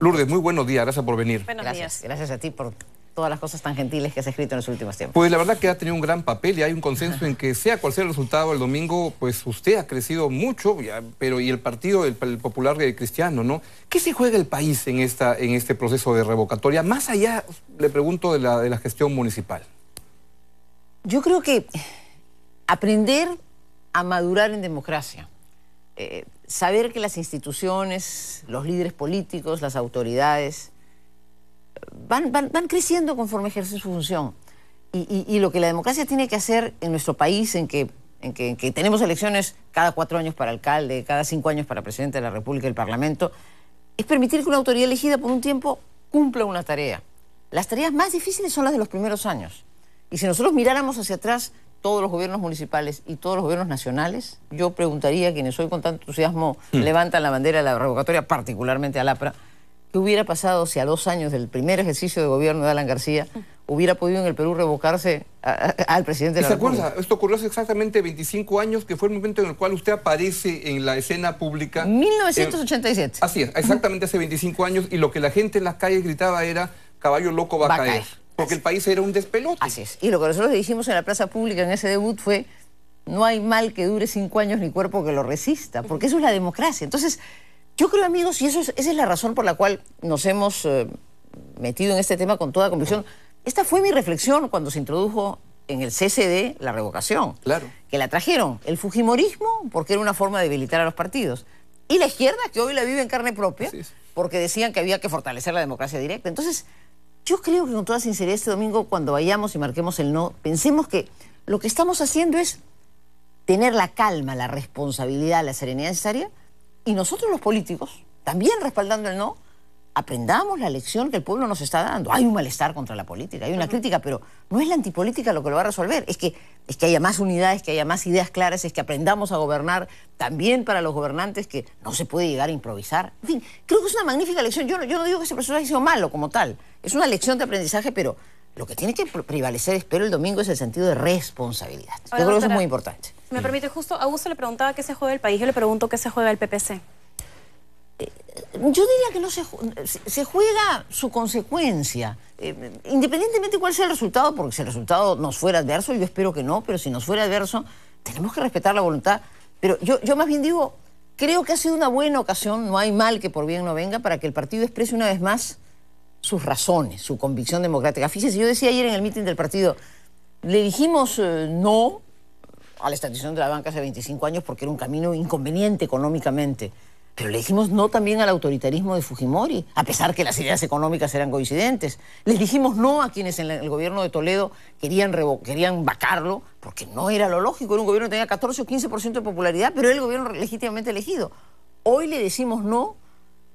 Lourdes, muy buenos días, gracias por venir. Buenos gracias, gracias a ti por todas las cosas tan gentiles que has escrito en los últimos tiempos. Pues la verdad que ha tenido un gran papel y hay un consenso en que sea cual sea el resultado el domingo, pues usted ha crecido mucho, pero y el partido, el, popular el cristiano, ¿no? ¿Qué se juega el país en, esta, en este proceso de revocatoria? Más allá, le pregunto, de la, gestión municipal. Yo creo que aprender a madurar en democracia. Eh, saber que las instituciones, los líderes políticos, las autoridades, van, creciendo conforme ejercen su función. Y, lo que la democracia tiene que hacer en nuestro país, en que, en que tenemos elecciones cada cuatro años para alcalde, cada cinco años para presidente de la República y el Parlamento, es permitir que una autoridad elegida por un tiempo cumpla una tarea. Las tareas más difíciles son las de los primeros años. Y si nosotros miráramos hacia atrás, todos los gobiernos municipales y todos los gobiernos nacionales, yo preguntaría a quienes hoy con tanto entusiasmo mm. levantan la bandera de la revocatoria, particularmente a LAPRA, ¿qué hubiera pasado si a dos años del primer ejercicio de gobierno de Alan García mm. hubiera podido en el Perú revocarse al presidente de la ¿Se Esto ocurrió hace exactamente 25 años, que fue el momento en el cual usted aparece en la escena pública. 1987. Eh, así es, exactamente hace 25 años, y lo que la gente en las calles gritaba era, caballo loco va, a caer. Porque el país era un despelote. Así es. Y lo que nosotros dijimos en la plaza pública en ese debut fue, no hay mal que dure cinco años ni cuerpo que lo resista, porque eso es la democracia. Entonces, yo creo, amigos, y eso esa es la razón por la cual nos hemos eh, metido en este tema con toda convicción. Esta fue mi reflexión cuando se introdujo en el CCD la revocación. Claro. Que la trajeron el Fujimorismo porque era una forma de debilitar a los partidos. Y la izquierda, que hoy la vive en carne propia, porque decían que había que fortalecer la democracia directa. Entonces, yo creo que con toda sinceridad este domingo, cuando vayamos y marquemos el no, pensemos que lo que estamos haciendo es tener la calma, la responsabilidad, la serenidad necesaria, y nosotros los políticos, también respaldando el no, aprendamos la lección que el pueblo nos está dando. Hay un malestar contra la política, hay una crítica, pero no es la antipolítica lo que lo va a resolver. Es que, es que haya más unidades, que haya más ideas claras, es que aprendamos a gobernar también para los gobernantes, que no se puede llegar a improvisar. En fin, creo que es una magnífica lección. Yo no, yo no digo que ese personaje sido malo como tal. Es una lección de aprendizaje, pero lo que tiene que prevalecer, espero, el domingo es el sentido de responsabilidad. yo creo que eso es muy importante. Me permite, justo a Augusto le preguntaba qué se juega el país, yo le pregunto qué se juega el PPC yo diría que no se, juega su consecuencia, eh, independientemente cuál sea el resultado, porque si el resultado nos fuera adverso, yo espero que no, pero si nos fuera adverso, tenemos que respetar la voluntad. Pero yo, más bien digo, creo que ha sido una buena ocasión, no hay mal que por bien no venga, para que el partido exprese una vez más sus razones, su convicción democrática. Fíjese, yo decía ayer en el mitin del partido, le dijimos eh, no a la estatización de la banca hace 25 años porque era un camino inconveniente económicamente. Pero le dijimos no también al autoritarismo de Fujimori, a pesar que las ideas económicas eran coincidentes. Le dijimos no a quienes en el gobierno de Toledo querían, querían vacarlo, porque no era lo lógico. Era un gobierno que tenía 14 o 15% de popularidad, pero era el gobierno legítimamente elegido. Hoy le decimos no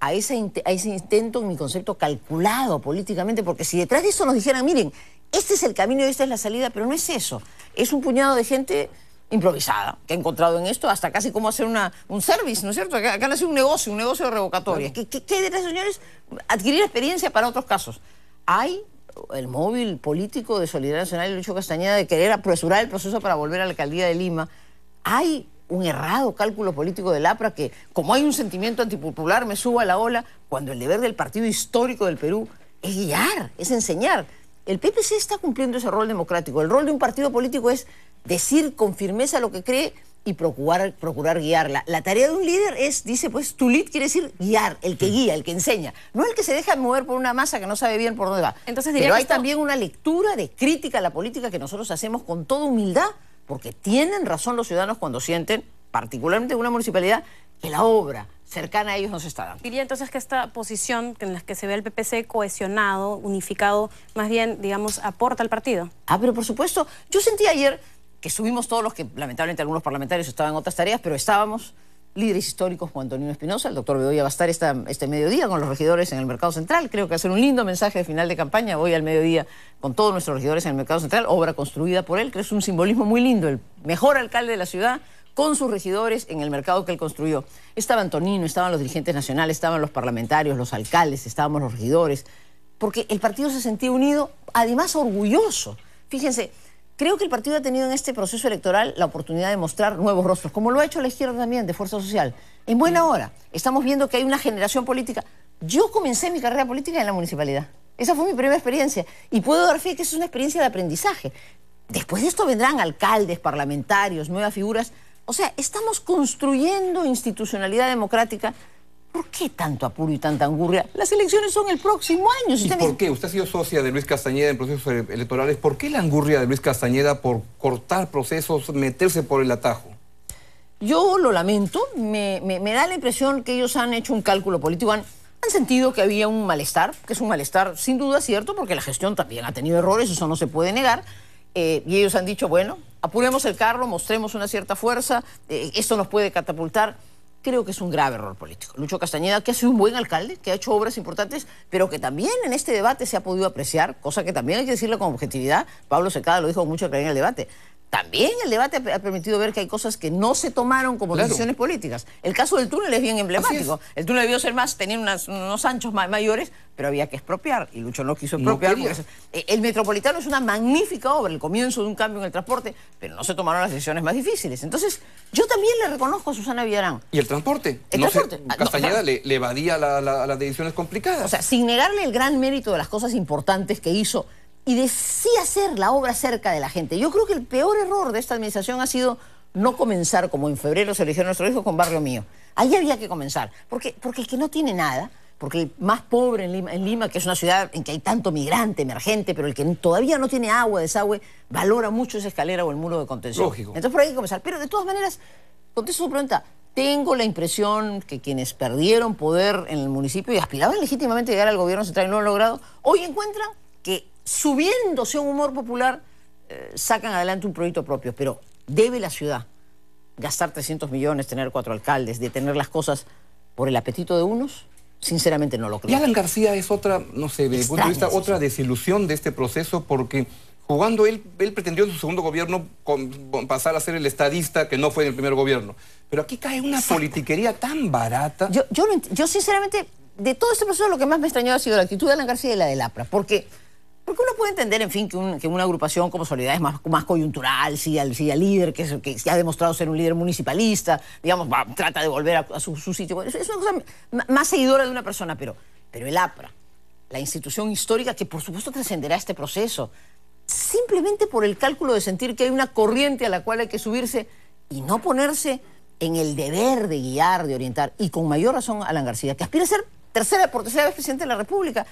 a ese, a ese intento, en mi concepto, calculado políticamente, porque si detrás de eso nos dijeran, miren, este es el camino y esta es la salida, pero no es eso. Es un puñado de gente improvisada que he encontrado en esto, hasta casi como hacer una, un service, ¿no es cierto? Acá, acá nace un negocio, un negocio de revocatoria. ¿Qué, qué, señores? Adquirir experiencia para otros casos. Hay el móvil político de Solidaridad Nacional y Lucho Castañeda de querer apresurar el proceso para volver a la alcaldía de Lima. Hay un errado cálculo político del APRA que, como hay un sentimiento antipopular, me suba a la ola, cuando el deber del partido histórico del Perú es guiar, es enseñar. El PPC está cumpliendo ese rol democrático. El rol de un partido político es decir con firmeza lo que cree y procurar, guiarla. La tarea de un líder es, dice pues, tu lead quiere decir guiar, el que guía, el que enseña, no el que se deja mover por una masa que no sabe bien por dónde va. Entonces, Pero hay también una lectura de crítica a la política que nosotros hacemos con toda humildad, porque tienen razón los ciudadanos cuando sienten, particularmente en una municipalidad, que la obra, cercana a ellos nos se está dando. Diría entonces que esta posición en la que se ve el PPC cohesionado, unificado, más bien, digamos, aporta al partido. Ah, pero por supuesto, yo sentí ayer que subimos todos los que, lamentablemente, algunos parlamentarios estaban en otras tareas, pero estábamos líderes históricos Juan Antonio Espinosa, el doctor Bedoya va a estar este mediodía con los regidores en el Mercado Central, creo que va a ser un lindo mensaje de final de campaña, voy al mediodía con todos nuestros regidores en el Mercado Central, obra construida por él, creo que es un simbolismo muy lindo, el mejor alcalde de la ciudad, con sus regidores en el mercado que él construyó. Estaba Antonino, estaban los dirigentes nacionales, estaban los parlamentarios, los alcaldes, estábamos los regidores, porque el partido se sentía unido, además orgulloso. Fíjense, creo que el partido ha tenido en este proceso electoral la oportunidad de mostrar nuevos rostros, como lo ha hecho la izquierda también, de Fuerza Social. En buena hora, estamos viendo que hay una generación política. Yo comencé mi carrera política en la municipalidad. Esa fue mi primera experiencia. Y puedo dar fe que es una experiencia de aprendizaje. Después de esto vendrán alcaldes, parlamentarios, nuevas figuras o sea, estamos construyendo institucionalidad democrática. ¿Por qué tanto apuro y tanta angurria? Las elecciones son el próximo año. ¿Y por qué? Usted ha sido socia de Luis Castañeda en procesos electorales. ¿Por qué la angurria de Luis Castañeda por cortar procesos, meterse por el atajo? Yo lo lamento. Me, da la impresión que ellos han hecho un cálculo político. Han, han sentido que había un malestar, que es un malestar sin duda cierto, porque la gestión también ha tenido errores, eso no se puede negar eh, y ellos han dicho, bueno, apuremos el carro, mostremos una cierta fuerza, eh, esto nos puede catapultar. Creo que es un grave error político. Lucho Castañeda, que ha sido un buen alcalde, que ha hecho obras importantes, pero que también en este debate se ha podido apreciar, cosa que también hay que decirle con objetividad, Pablo Secada lo dijo mucho que en el debate, también el debate ha permitido ver que hay cosas que no se tomaron como decisiones políticas. El caso del túnel es bien emblemático. El túnel debió ser más, tenía unos anchos mayores, pero había que expropiar. Y Lucho no quiso expropiar. Eh, el metropolitano es una magnífica obra, el comienzo de un cambio en el transporte, pero no se tomaron las decisiones más difíciles. Entonces, yo también le reconozco a Susana Villarán. ¿Y el transporte? El transporte. Ah, Castañeda le, le, evadía las decisiones complicadas. O sea, sin negarle el gran mérito de las cosas importantes que hizo y de hacer la obra cerca de la gente. Yo creo que el peor error de esta administración ha sido no comenzar, como en febrero se eligió nuestro hijo, con Barrio Mío. Ahí había que comenzar, porque, porque el que no tiene nada, porque el más pobre en Lima, en Lima, que es una ciudad en que hay tanto migrante, emergente, pero el que todavía no tiene agua, desagüe, valora mucho esa escalera o el muro de contención. Lógico. Entonces por ahí hay que comenzar. Pero de todas maneras, contesto su pregunta, tengo la impresión que quienes perdieron poder en el municipio y aspiraban legítimamente a llegar al gobierno central y no lo han logrado, hoy encuentran que subiéndose a un humor popular, eh, sacan adelante un proyecto propio. Pero debe la ciudad gastar 300 millones, tener cuatro alcaldes, detener las cosas por el apetito de unos. Sinceramente no lo creo. Y Alan García es otra, no sé, desde punto de vista, otra desilusión de este proceso porque jugando él, él pretendió en su segundo gobierno pasar a ser el estadista que no fue en el primer gobierno. Pero aquí cae una politiquería tan barata. Yo, yo, sinceramente, de todo este proceso lo que más me extrañó ha sido la actitud de Alan García y la de Lapra, porque porque uno puede entender, en fin, que, una agrupación como Solidaridad es más, coyuntural, si al, líder, que, es, ha demostrado ser un líder municipalista, digamos, trata de volver a, su, sitio. Es, una cosa más seguidora de una persona, pero, pero el APRA, la institución histórica que por supuesto trascenderá este proceso, simplemente por el cálculo de sentir que hay una corriente a la cual hay que subirse y no ponerse en el deber de guiar, de orientar, y con mayor razón Alan García, que aspira a ser tercera por tercera vez presidente de la República,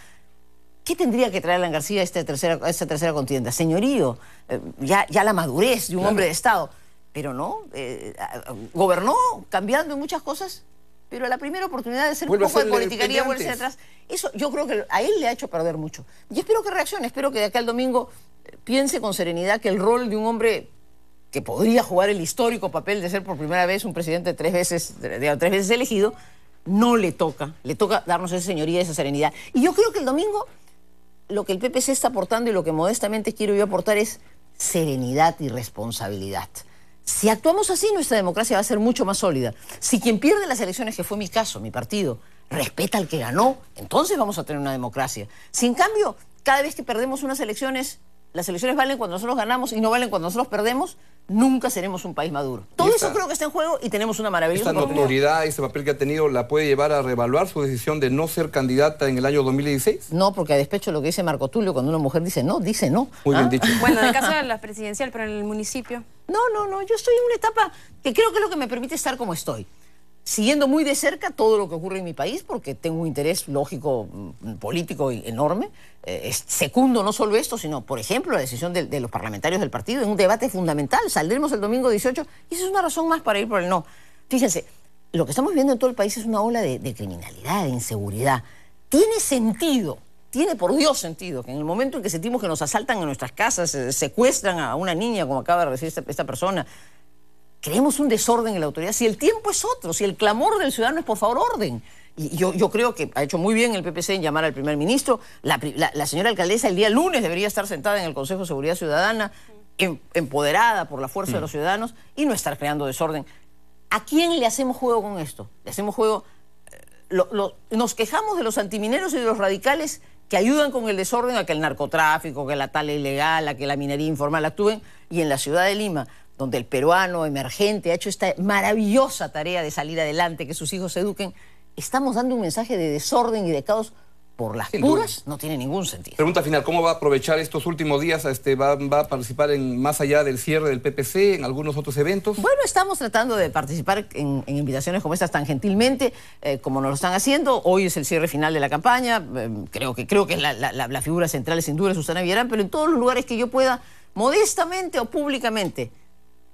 ¿Qué tendría que traer Alan García a esta tercera, esta tercera contienda? Señorío, eh, ya, ya la madurez de un hombre de Estado. Pero no, eh, gobernó cambiando en muchas cosas, pero a la primera oportunidad de ser un poco de politicaría, volverse atrás. Eso yo creo que a él le ha hecho perder mucho. Y espero que reaccione, espero que de acá al domingo eh, piense con serenidad que el rol de un hombre que podría jugar el histórico papel de ser por primera vez un presidente tres veces, tres veces elegido, no le toca. Le toca darnos esa señoría, esa serenidad. Y yo creo que el domingo lo que el PPC está aportando y lo que modestamente quiero yo aportar es serenidad y responsabilidad. Si actuamos así, nuestra democracia va a ser mucho más sólida. Si quien pierde las elecciones, que fue mi caso, mi partido, respeta al que ganó, entonces vamos a tener una democracia. Si en cambio, cada vez que perdemos unas elecciones, las elecciones valen cuando nosotros ganamos y no valen cuando nosotros perdemos, nunca seremos un país maduro. Todo eso creo que está en juego y tenemos una maravillosa Esta notoriedad, este papel que ha tenido, ¿la puede llevar a reevaluar su decisión de no ser candidata en el año 2016? No, porque a despecho lo que dice Marco Tulio, cuando una mujer dice no, dice no. Muy bien ¿Ah? dicho. Bueno, en el caso de la presidencial, pero en el municipio. No, no, no, yo estoy en una etapa que creo que es lo que me permite estar como estoy siguiendo muy de cerca todo lo que ocurre en mi país, porque tengo un interés lógico, mm, político e- enorme. Eh, secundo no solo esto, sino, por ejemplo, la decisión de, los parlamentarios del partido en un debate fundamental. Saldremos el domingo 18 y esa es una razón más para ir por el no. Fíjense, lo que estamos viendo en todo el país es una ola de, criminalidad, de inseguridad. Tiene sentido tiene por Dios sentido que en el momento en que sentimos que nos asaltan en nuestras casas, eh, secuestran a una niña, como acaba de decir esta persona, creemos un desorden en la autoridad. Si el tiempo es otro, si el clamor del ciudadano es por favor orden. Y yo, creo que ha hecho muy bien el PPC en llamar al primer ministro. La, señora alcaldesa el día lunes debería estar sentada en el Consejo de Seguridad Ciudadana, em, empoderada por la fuerza de los mm. ciudadanos y no estar creando desorden. ¿A quién le hacemos juego con esto? Le hacemos juego... Eh, nos quejamos de los antimineros y de los radicales que ayudan con el desorden a que el narcotráfico, que la tala ilegal, a que la minería informal actúen, y en la ciudad de Lima, donde el peruano emergente ha hecho esta maravillosa tarea de salir adelante, que sus hijos se eduquen, estamos dando un mensaje de desorden y de caos por las puras no tiene ningún sentido. Pregunta final, ¿cómo va a aprovechar estos últimos días? Este, va, a participar en más allá del cierre del PPC, en algunos otros eventos? Bueno, estamos tratando de participar en, invitaciones como estas tan gentilmente, eh, como nos lo están haciendo. Hoy es el cierre final de la campaña, eh, creo que, creo que la, figura central es sin duda Susana Villarán, pero en todos los lugares que yo pueda, modestamente o públicamente,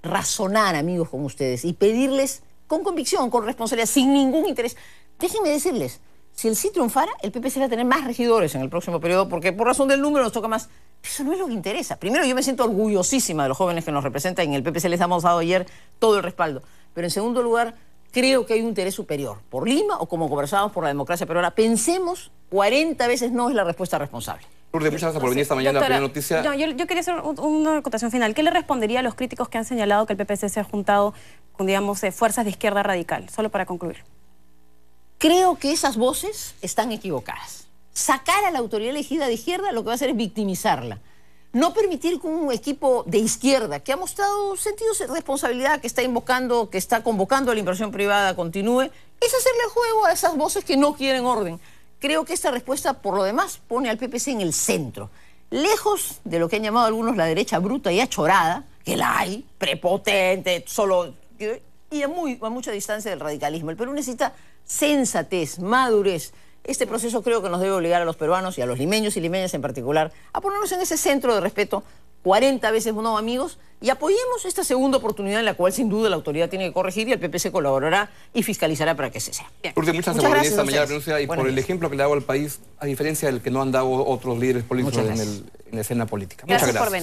razonar, amigos, con ustedes y pedirles con convicción, con responsabilidad, sin ningún interés. Déjenme decirles, si el sí triunfara, el PPC va a tener más regidores en el próximo periodo porque por razón del número nos toca más. Eso no es lo que interesa. Primero, yo me siento orgullosísima de los jóvenes que nos representan y en el PPC les hemos dado ayer todo el respaldo. Pero en segundo lugar, creo que hay un interés superior por Lima o como conversábamos por la democracia pero ahora Pensemos, 40 veces no es la respuesta responsable. Lourdes, muchas gracias por venir esta mañana. a primera noticia. yo, quería hacer una acotación final. ¿Qué le respondería a los críticos que han señalado que el PPC se ha juntado con, digamos, eh, fuerzas de izquierda radical? Solo para concluir. Creo que esas voces están equivocadas. Sacar a la autoridad elegida de izquierda lo que va a hacer es victimizarla. No permitir que un equipo de izquierda que ha mostrado sentido de responsabilidad, que está invocando, que está convocando a la inversión privada, continúe, es hacerle juego a esas voces que no quieren orden. Creo que esta respuesta, por lo demás, pone al PPC en el centro. Lejos de lo que han llamado algunos la derecha bruta y achorada, que la hay, prepotente, solo. y a, muy, a mucha distancia del radicalismo. El Perú necesita sensatez, madurez. Este proceso creo que nos debe obligar a los peruanos y a los limeños y limeñas en particular a ponernos en ese centro de respeto 40 veces uno amigos y apoyemos esta segunda oportunidad en la cual sin duda la autoridad tiene que corregir y el PPC colaborará y fiscalizará para que se sea. Porque muchas, muchas gracias esta mañana y por el ejemplo que le hago al país, a diferencia del que no han dado otros líderes políticos en, la escena política. Muchas gracias. Por venir.